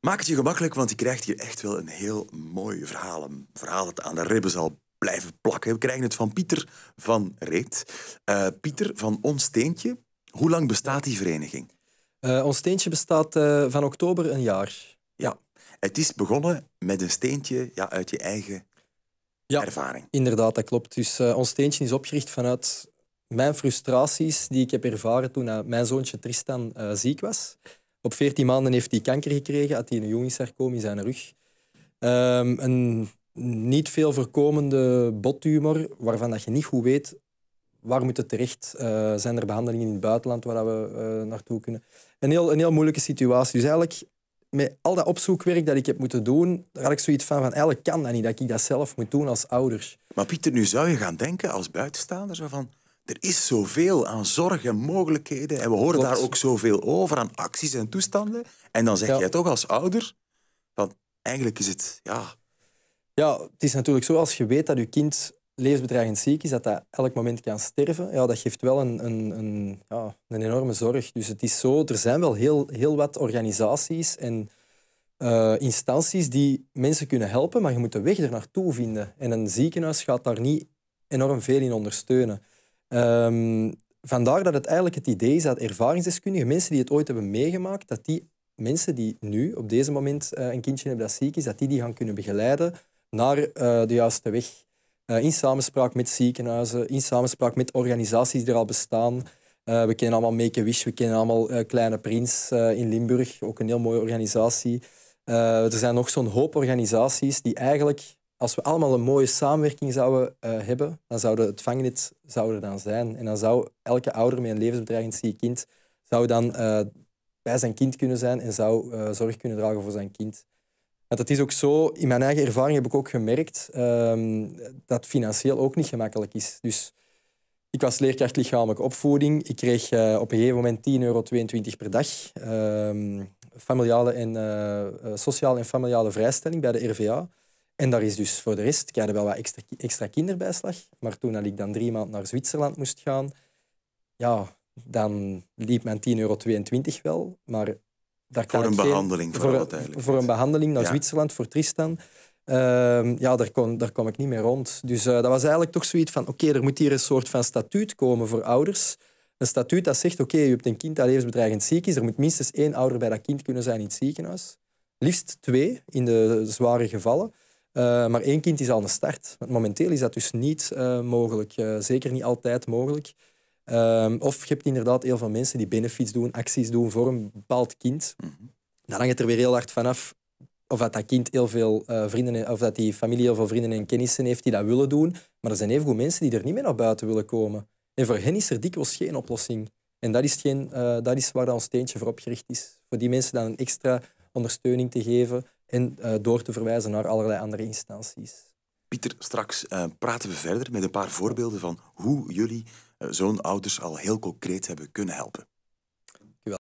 Maak het je gemakkelijk, want je krijgt hier echt wel een heel mooi verhaal. Een verhaal dat aan de ribben zal blijven plakken. We krijgen het van Pieter van Reet. Eh, Pieter van Ons Steentje. Hoe lang bestaat die vereniging? Uh, ons Steentje bestaat eh, van oktober een jaar. Ja, het is begonnen met een steentje ja, uit je eigen ja, ervaring. Inderdaad, dat klopt. Dus ons Steentje is opgericht vanuit mijn frustraties die ik heb ervaren toen mijn zoontje Tristan ziek was. Op 14 maanden heeft hij kanker gekregen, had hij een jongingsarcoom in zijn rug. Ehm, een niet veel voorkomende bottumor, waarvan dat je niet goed weet waar moet het terecht? Uh, zijn er behandelingen in het buitenland waar we eh, naartoe kunnen? Een heel, een heel moeilijke situatie. Dus eigenlijk, met al dat opzoekwerk dat ik heb moeten doen, daar had ik zoiets van, van eigenlijk kan dat niet, dat ik dat zelf moet doen als ouder. Maar Pieter, nu zou je gaan denken als buitenstaander, zo van, er is zoveel aan zorg en mogelijkheden. En we horen daar ook zoveel over, aan acties en toestanden. En dan zeg ja. jij toch als ouder, van eigenlijk is het, ja... Ja, het is natuurlijk zo, als je weet dat je kind levensbedreigend ziek is, dat dat elk moment kan sterven, ja, dat geeft wel een, een, een, ja, een enorme zorg. Dus het is zo, er zijn wel heel, heel wat organisaties en uh, instanties die mensen kunnen helpen, maar je moet de weg er naartoe vinden. En een ziekenhuis gaat daar niet enorm veel in ondersteunen. Ehm, vandaar dat het eigenlijk het idee is dat ervaringsdeskundigen, mensen die het ooit hebben meegemaakt, dat die mensen die nu op deze moment eh, een kindje hebben dat ziek is, dat die die gaan kunnen begeleiden naar eh, de juiste weg. Eh, in samenspraak met ziekenhuizen, in samenspraak met organisaties die er al bestaan. we kennen allemaal Make-A-Wish, we kennen allemaal Kleine Prins in Limburg, ook een heel mooie organisatie. er zijn nog zo'n hoop organisaties die eigenlijk als we allemaal een mooie samenwerking zouden eh, hebben, dan zouden het vangnet zouden dan zijn. En dan zou elke ouder met een levensbedreigend ziek kind zou dan eh, bij zijn kind kunnen zijn en zou eh, zorg kunnen dragen voor zijn kind. Want het is ook zo, in mijn eigen ervaring heb ik ook gemerkt ehm, dat financieel ook niet gemakkelijk is. Dus ik was leerkracht lichamelijke opvoeding. Ik kreeg op een gegeven moment 10,22 euro per dag. Ehm, familiale en, sociale en familiale vrijstelling bij de RVA. En daar is dus voor de rest, ik wel wat extra, extra kinderbijslag. Maar toen ik dan drie maanden naar Zwitserland moest gaan, ja, dan liep mijn 10,22 euro wel. Maar daar voor een behandeling, voor, eigenlijk voor een behandeling naar Zwitserland, voor Tristan. Ehm, ja, daar kon, daar kwam ik niet meer rond. Dus eh, dat was eigenlijk toch zoiets van, oké, er moet hier een soort van statuut komen voor ouders. Een statuut dat zegt, oké, je hebt een kind dat levensbedreigend ziek is, er moet minstens één ouder bij dat kind kunnen zijn in het ziekenhuis. Liefst twee, in de zware gevallen. Eh, maar één kind is al een start. momenteel is dat dus niet eh, mogelijk. Eh, zeker niet altijd mogelijk. Ehm, of je hebt inderdaad heel veel mensen die benefits doen, acties doen voor een bepaald kind. Dan hangt het er weer heel hard vanaf of dat, dat kind heel veel vrienden of dat die familie heel veel vrienden en kennissen heeft die dat willen doen. Maar er zijn evengoed mensen die er niet meer naar buiten willen komen. En voor hen is er dikwijls geen oplossing. En dat is, geen, dat is waar dat ons steentje voor opgericht is. Voor die mensen dan een extra ondersteuning te geven, en eh, door te verwijzen naar allerlei andere instanties. Pieter, straks eh, praten we verder met een paar voorbeelden van hoe jullie eh, zo'n ouders al heel concreet hebben kunnen helpen.